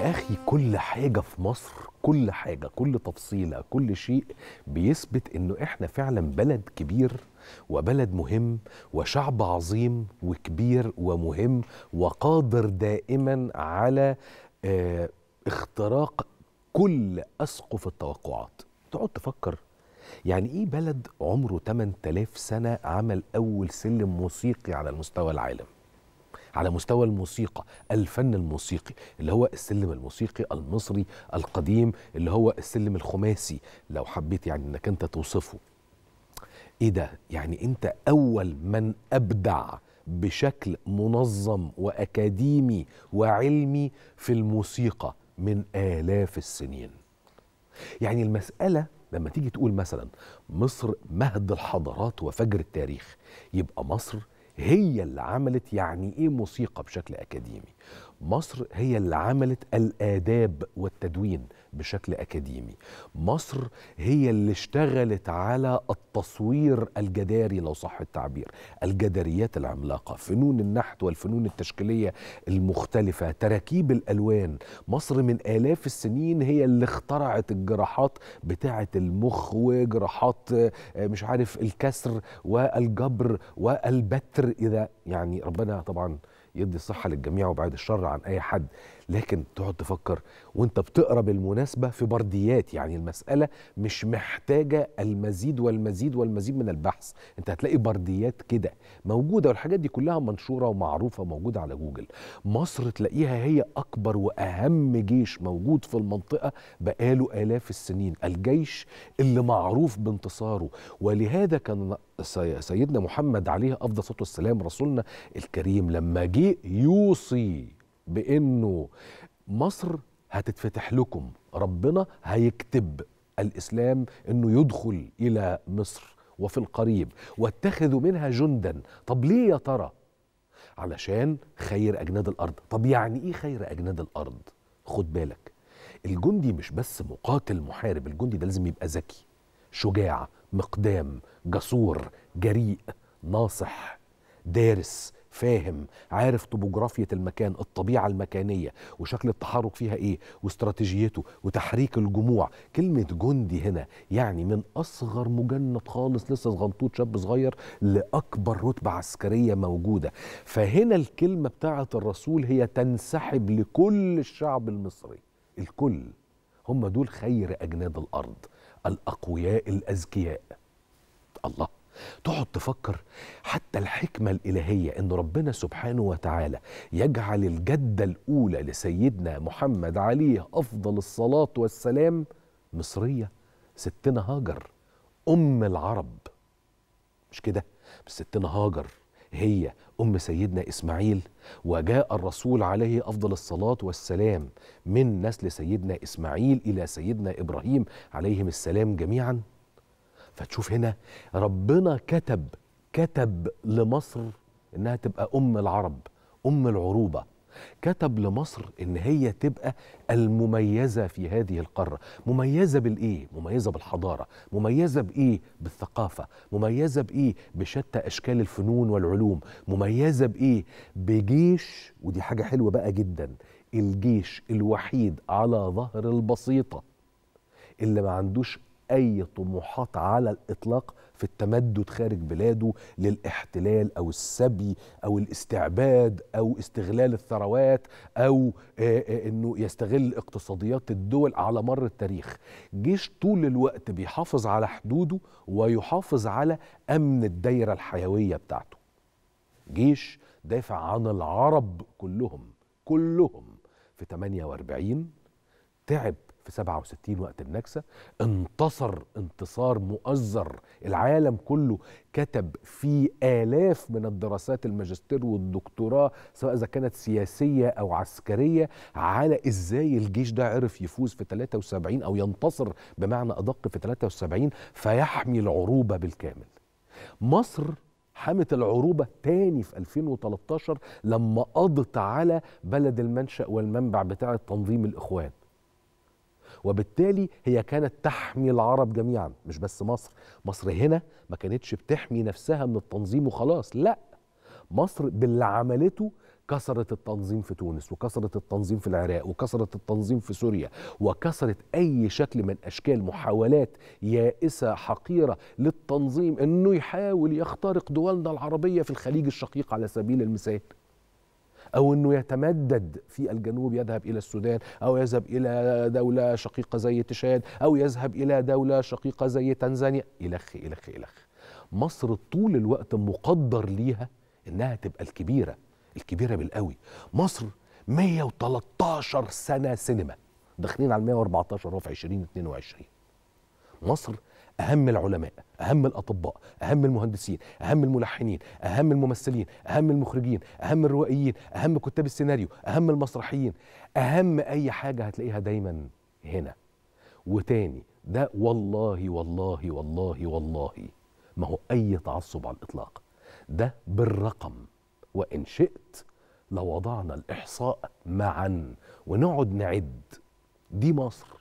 يا اخي كل حاجه في مصر كل حاجه كل تفصيله كل شيء بيثبت انه احنا فعلا بلد كبير وبلد مهم وشعب عظيم وكبير ومهم وقادر دائما على اه اختراق كل اسقف التوقعات تقعد تفكر يعني ايه بلد عمره 8000 سنه عمل اول سلم موسيقي على المستوى العالم على مستوى الموسيقى الفن الموسيقي اللي هو السلم الموسيقي المصري القديم اللي هو السلم الخماسي لو حبيت يعني انك انت توصفه ايه ده يعني انت اول من ابدع بشكل منظم واكاديمي وعلمي في الموسيقى من الاف السنين يعني المساله لما تيجي تقول مثلا مصر مهد الحضارات وفجر التاريخ يبقى مصر هي اللي عملت يعني ايه موسيقى بشكل اكاديمي مصر هي اللي عملت الآداب والتدوين بشكل أكاديمي مصر هي اللي اشتغلت على التصوير الجداري لو صح التعبير الجداريات العملاقة فنون النحت والفنون التشكيلية المختلفة تراكيب الألوان مصر من آلاف السنين هي اللي اخترعت الجراحات بتاعة المخ وجراحات آه، مش عارف الكسر والجبر والبتر إذا يعني ربنا طبعا يدي الصحه للجميع وبعد الشر عن اي حد لكن تقعد تفكر وانت بتقرا بالمناسبه في برديات يعني المساله مش محتاجه المزيد والمزيد والمزيد من البحث انت هتلاقي برديات كده موجوده والحاجات دي كلها منشوره ومعروفه وموجوده على جوجل مصر تلاقيها هي اكبر واهم جيش موجود في المنطقه بقاله الاف السنين الجيش اللي معروف بانتصاره ولهذا كان سيدنا محمد عليه افضل الصلاه والسلام رسولنا الكريم لما جه يوصي بانه مصر هتتفتح لكم ربنا هيكتب الاسلام انه يدخل الى مصر وفي القريب واتخذوا منها جندا طب ليه يا ترى علشان خير اجناد الارض طب يعني ايه خير اجناد الارض خد بالك الجندي مش بس مقاتل محارب الجندي ده لازم يبقى ذكي شجاع مقدام جسور جريء ناصح دارس فاهم عارف طبوجرافية المكان الطبيعة المكانية وشكل التحرك فيها ايه واستراتيجيته وتحريك الجموع كلمة جندي هنا يعني من اصغر مجند خالص لسه صغنطوط شاب صغير لاكبر رتبة عسكرية موجودة فهنا الكلمة بتاعة الرسول هي تنسحب لكل الشعب المصري الكل هم دول خير اجناد الارض الاقوياء الاذكياء الله تقعد تفكر حتى ده الحكمة الإلهية إن ربنا سبحانه وتعالى يجعل الجدة الأولى لسيدنا محمد عليه أفضل الصلاة والسلام مصرية ستنا هاجر أم العرب مش كده بس ستنا هاجر هي أم سيدنا إسماعيل وجاء الرسول عليه أفضل الصلاة والسلام من نسل سيدنا إسماعيل إلى سيدنا إبراهيم عليهم السلام جميعا فتشوف هنا ربنا كتب كتب لمصر انها تبقى ام العرب ام العروبه كتب لمصر ان هي تبقى المميزه في هذه القاره مميزه بالايه مميزه بالحضاره مميزه بايه بالثقافه مميزه بايه بشتى اشكال الفنون والعلوم مميزه بايه بجيش ودي حاجه حلوه بقى جدا الجيش الوحيد على ظهر البسيطه اللي ما عندوش اي طموحات على الاطلاق في التمدد خارج بلاده للاحتلال او السبي او الاستعباد او استغلال الثروات او آه، آه، انه يستغل اقتصاديات الدول على مر التاريخ جيش طول الوقت بيحافظ على حدوده ويحافظ على امن الدايره الحيويه بتاعته جيش دافع عن العرب كلهم كلهم في 48 تعب في 67 وقت النكسة انتصر انتصار مؤزر العالم كله كتب في آلاف من الدراسات الماجستير والدكتوراه سواء إذا كانت سياسية أو عسكرية على إزاي الجيش ده عرف يفوز في 73 أو ينتصر بمعنى أدق في 73 فيحمي العروبة بالكامل مصر حمت العروبة تاني في 2013 لما قضت على بلد المنشأ والمنبع بتاع تنظيم الإخوان وبالتالي هي كانت تحمي العرب جميعا مش بس مصر مصر هنا ما كانتش بتحمي نفسها من التنظيم وخلاص لا مصر باللي عملته كسرت التنظيم في تونس وكسرت التنظيم في العراق وكسرت التنظيم في سوريا وكسرت أي شكل من أشكال محاولات يائسة حقيرة للتنظيم أنه يحاول يخترق دولنا العربية في الخليج الشقيق على سبيل المثال أو أنه يتمدد في الجنوب يذهب إلى السودان أو يذهب إلى دولة شقيقة زي تشاد أو يذهب إلى دولة شقيقة زي تنزانيا إلخ إلخ إلخ مصر طول الوقت مقدر ليها إنها تبقى الكبيرة الكبيرة بالقوي مصر 113 سنة سينما داخلين على 114 في 2022 مصر اهم العلماء اهم الاطباء اهم المهندسين اهم الملحنين اهم الممثلين اهم المخرجين اهم الروائيين اهم كتاب السيناريو اهم المسرحيين اهم اي حاجه هتلاقيها دايما هنا وتاني ده والله والله والله والله ما هو اي تعصب على الاطلاق ده بالرقم وان شئت لوضعنا الاحصاء معا ونقعد نعد دي مصر